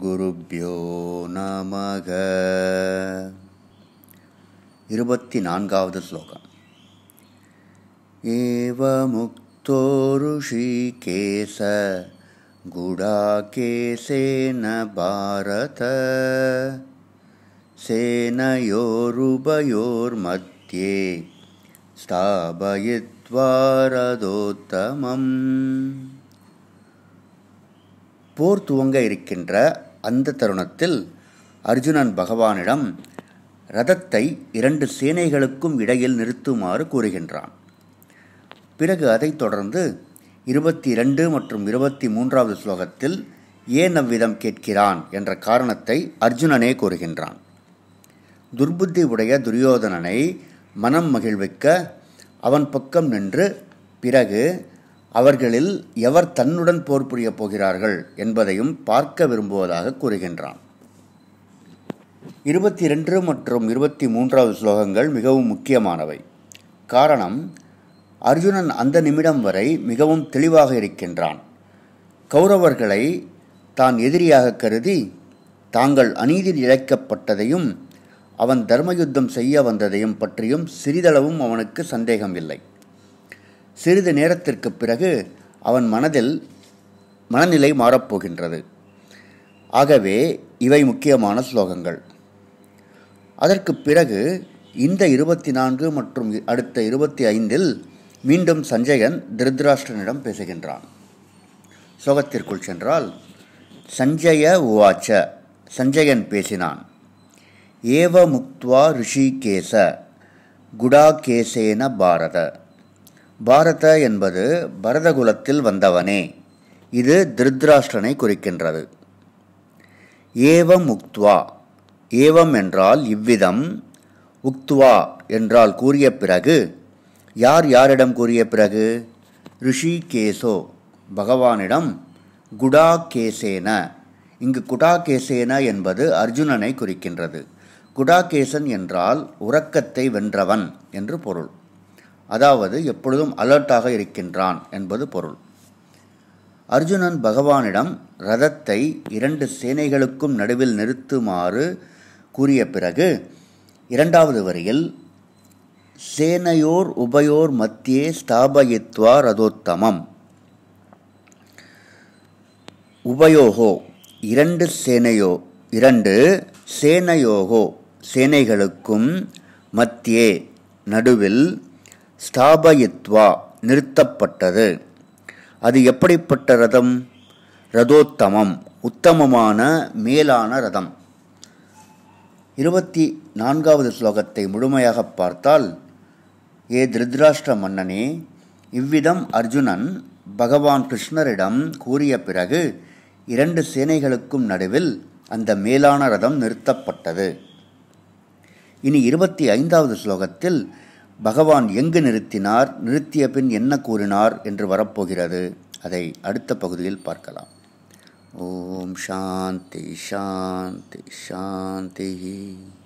गुरुभ्यो नमः इरुपतिनात् श्लोकम् एवमुक्तो ऋषि गुडाकेशेन भारत सेनयोरुभयोर्मध्ये रदोत्तमम् போர் துவங்க இருக்கின்ற அந்த தருணத்தில் அர்ஜுனன் பகவானிடம் ரதத்தை இரண்டு சேனைகளுக்கும் இடையில் நிறுத்துமாறு கூறுகின்றான் பிறகு அதைத் தொடர்ந்து இருபத்தி இரண்டு மற்றும் இருபத்தி மூன்றாவது ஸ்லோகத்தில் ஏன் அவ்விதம் கேட்கிறான் என்ற காரணத்தை அர்ஜுனனே கூறுகின்றான் துர்புத்தி உடைய துரியோதனனை மனம் மகிழ்விக்க அவன் பக்கம் நின்று பிறகு அவர்களில் எவர் தன்னுடன் போர் புரியப் போகிறார்கள் என்பதையும் பார்க்க விரும்புவதாக கூறுகின்றான் இருபத்தி ரெண்டு மற்றும் இருபத்தி மூன்றாவது ஸ்லோகங்கள் மிகவும் முக்கியமானவை காரணம் அர்ஜுனன் அந்த நிமிடம் வரை மிகவும் தெளிவாக இருக்கின்றான் கௌரவர்களை தான் எதிரியாக கருதி தாங்கள் அநீதி இழைக்கப்பட்டதையும் அவன் தர்மயுத்தம் செய்ய வந்ததையும் பற்றியும் சிறிதளவும் அவனுக்கு சந்தேகம் இல்லை சிறிது நேரத்திற்கு பிறகு அவன் மனதில் மனநிலை மாறப்போகின்றது ஆகவே இவை முக்கியமான ஸ்லோகங்கள் அதற்கு பிறகு இந்த இருபத்தி நான்கு மற்றும் அடுத்த இருபத்தி ஐந்தில் மீண்டும் சஞ்சயன் திருத்ராஷ்டனிடம் பேசுகின்றான் ஸ்லோகத்திற்குள் சென்றால் சஞ்சய உவாச்ச சஞ்சயன் பேசினான் ஏவ முக்துவா ரிஷிகேச குடாகேசேன பாரத பாரத என்பது பரதகுலத்தில் வந்தவனே இது திருத்ராஷ்டனை குறிக்கின்றது ஏவம் உக்துவா ஏவம் என்றால் இவ்விதம் உக்துவா என்றால் கூறிய பிறகு யார் யாரிடம் கூறிய பிறகு ரிஷி கேசோ பகவானிடம் குடா கேசேன இங்கு குடாகேசேன என்பது அர்ஜுனனை குறிக்கின்றது குடாகேசன் என்றால் உறக்கத்தை வென்றவன் என்று பொருள் அதாவது எப்பொழுதும் அலர்ட்டாக இருக்கின்றான் என்பது பொருள் அர்ஜுனன் பகவானிடம் ரதத்தை இரண்டு சேனைகளுக்கும் நடுவில் நிறுத்துமாறு கூறிய பிறகு இரண்டாவது வரியில் சேனையோர் உபயோர் மத்தியே ஸ்தாபயித்வா ரதோத்தமம் உபயோகோ இரண்டு சேனையோ இரண்டு சேனையோகோ சேனைகளுக்கும் மத்தியே நடுவில் ஸ்தாபயித்வா நிறுத்தப்பட்டது அது எப்படிப்பட்ட ரதம் ரதோத்தமம் உத்தமமான மேலான ரதம் இருபத்தி நான்காவது ஸ்லோகத்தை முழுமையாக பார்த்தால் ஏ திருத்ராஷ்டிர மன்னனே இவ்விதம் அர்ஜுனன் பகவான் கிருஷ்ணரிடம் கூறிய பிறகு இரண்டு சேனைகளுக்கும் நடுவில் அந்த மேலான ரதம் நிறுத்தப்பட்டது இனி இருபத்தி ஐந்தாவது ஸ்லோகத்தில் பகவான் எங்கு நிறுத்தினார் நிறுத்திய பின் என்ன கூறினார் என்று வரப்போகிறது அதை அடுத்த பகுதியில் பார்க்கலாம் ஓம் சாந்தி சாந்தி சாந்தி